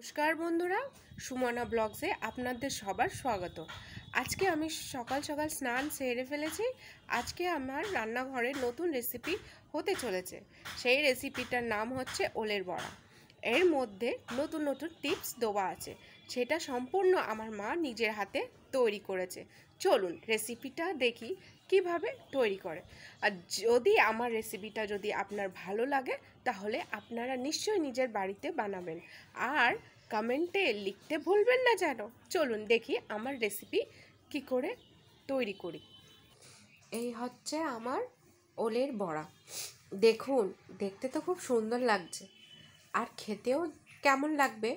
নমস্কার বন্ধুরা সুমনা ব্লগসে আপনাদের সবার স্বাগত আজকে আমি সকাল সকাল স্নান সেরে ফেলেছি আজকে আমার রান্নাঘরে নতুন রেসিপি হতে চলেছে সেই রেসিপিটার নাম হচ্ছে ওলের বড়া এর মধ্যে নতুন নতুন টিপস দেওয়া আছে সেটা সম্পূর্ণ আমার মা নিজের হাতে তৈরি করেছে চলুন রেসিপিটা দেখি কিভাবে তৈরি করে আর যদি আমার রেসিপিটা যদি আপনার ভালো লাগে তাহলে আপনারা নিশ্চয়ই নিজের বাড়িতে বানাবেন আর কমেন্টে লিখতে ভুলবেন না যেন চলুন দেখি আমার রেসিপি কি করে তৈরি করি এই হচ্ছে আমার ওলের বড়া দেখুন দেখতে তো খুব সুন্দর লাগছে আর খেতেও কেমন লাগবে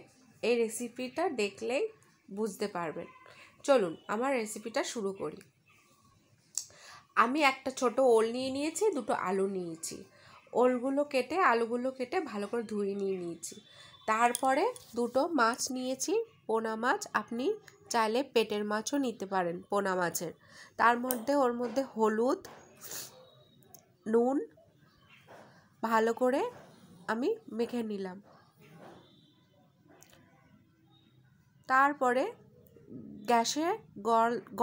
এই রেসিপিটা দেখলেই বুঝতে পারবেন চলুন আমার রেসিপিটা শুরু করি আমি একটা ছোট ওল নিয়ে নিয়েছি দুটো আলু নিয়েছি ওলগুলো কেটে আলুগুলো কেটে ভালো করে ধুয়ে নিয়ে নিয়েছি তারপরে দুটো মাছ নিয়েছি পোনা মাছ আপনি চাইলে পেটের মাছও নিতে পারেন পোনা মাছের তার মধ্যে ওর মধ্যে হলুদ নুন ভালো করে আমি মেখে নিলাম তারপরে গ্যাসে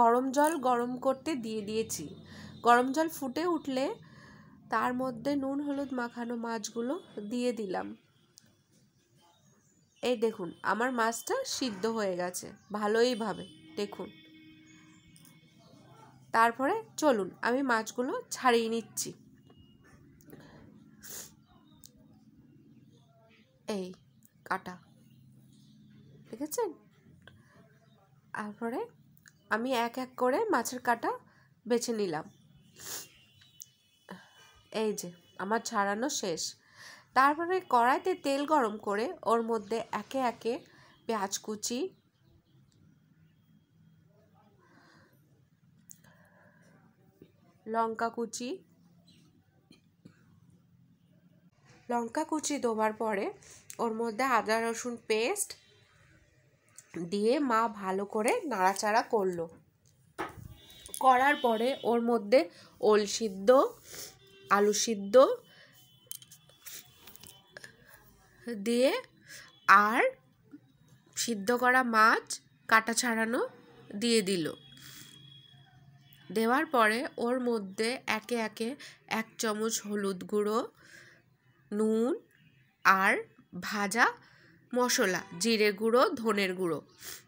গরম জল গরম করতে দিয়ে দিয়েছি গরম জল ফুটে উঠলে তার মধ্যে নুন হলুদ মাখানো মাছগুলো দিয়ে দিলাম এই দেখুন আমার মাছটা সিদ্ধ হয়ে গেছে ভালোইভাবে দেখুন তারপরে চলুন আমি মাছগুলো ছাড়িয়ে নিচ্ছি এই কাটা দেখেছেন তারপরে আমি এক এক করে মাছের কাটা বেছে নিলাম এই যে আমার ছাড়ানো শেষ তারপরে কড়াইতে তেল গরম করে ওর মধ্যে একে একে পেঁয়াজ কুচি লঙ্কা কুচি লঙ্কা কুচি দেওয়ার পরে ওর মধ্যে আদা রসুন পেস্ট দিয়ে মা ভালো করে নাড়াচাড়া করলো করার পরে ওর মধ্যে ওল সিদ্ধ আলু সিদ্ধ দিয়ে আর সিদ্ধ করা মাছ কাটা ছাড়ানো দিয়ে দিল দেওয়ার পরে ওর মধ্যে একে একে এক চামচ হলুদ গুঁড়ো নুন আর ভাজা মশলা জিরে গুঁড়ো ধনের গুঁড়ো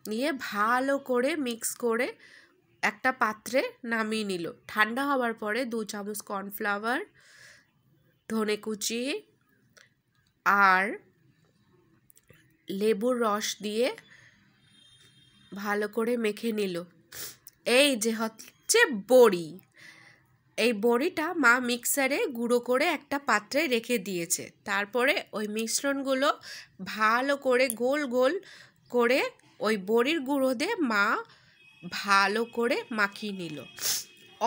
নিয়ে ভালো করে মিক্স করে একটা পাত্রে নামিয়ে নিল ঠান্ডা হওয়ার পরে দু চামচ কর্নফ্লাওয়ার ধনে কুচি আর লেবুর রস দিয়ে ভালো করে মেখে নিল এই যে হচ্ছে বড়ি এই বড়িটা মা মিক্সারে গুঁড়ো করে একটা পাত্রে রেখে দিয়েছে তারপরে ওই মিশ্রণগুলো ভালো করে গোল গোল করে ওই বড়ির গুঁড়ো দিয়ে মা ভালো করে মাখিয়ে নিল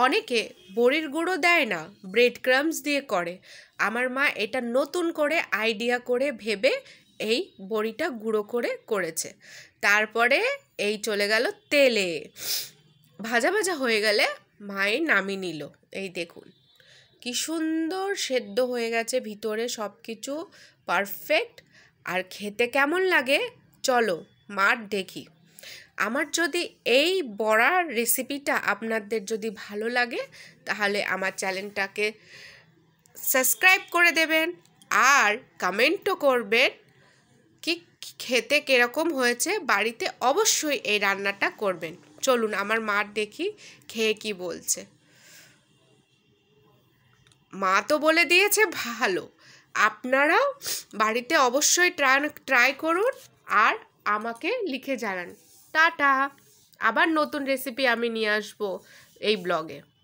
অনেকে বড়ির গুঁড়ো দেয় না ব্রেড ক্রামস দিয়ে করে আমার মা এটা নতুন করে আইডিয়া করে ভেবে এই বড়িটা গুঁড়ো করে করেছে তারপরে এই চলে গেল তেলে ভাজা ভাজা হয়ে গেলে মায়ে নামিয়ে নিল এই দেখুন কি সুন্দর সেদ্ধ হয়ে গেছে ভিতরে সব কিছু পারফেক্ট আর খেতে কেমন লাগে চলো মার দেখি আমার যদি এই বড়ার রেসিপিটা আপনাদের যদি ভালো লাগে তাহলে আমার চ্যানেলটাকে সাবস্ক্রাইব করে দেবেন আর কমেন্টও করবেন কি খেতে কীরকম হয়েছে বাড়িতে অবশ্যই এই রান্নাটা করবেন চলুন আমার মার দেখি খেয়ে কি বলছে মা তো বলে দিয়েছে ভালো আপনারাও বাড়িতে অবশ্যই ট্রাই ট্রাই করুন আর আমাকে লিখে জানান টাটা আবার নতুন রেসিপি আমি নিয়ে আসবো এই ব্লগে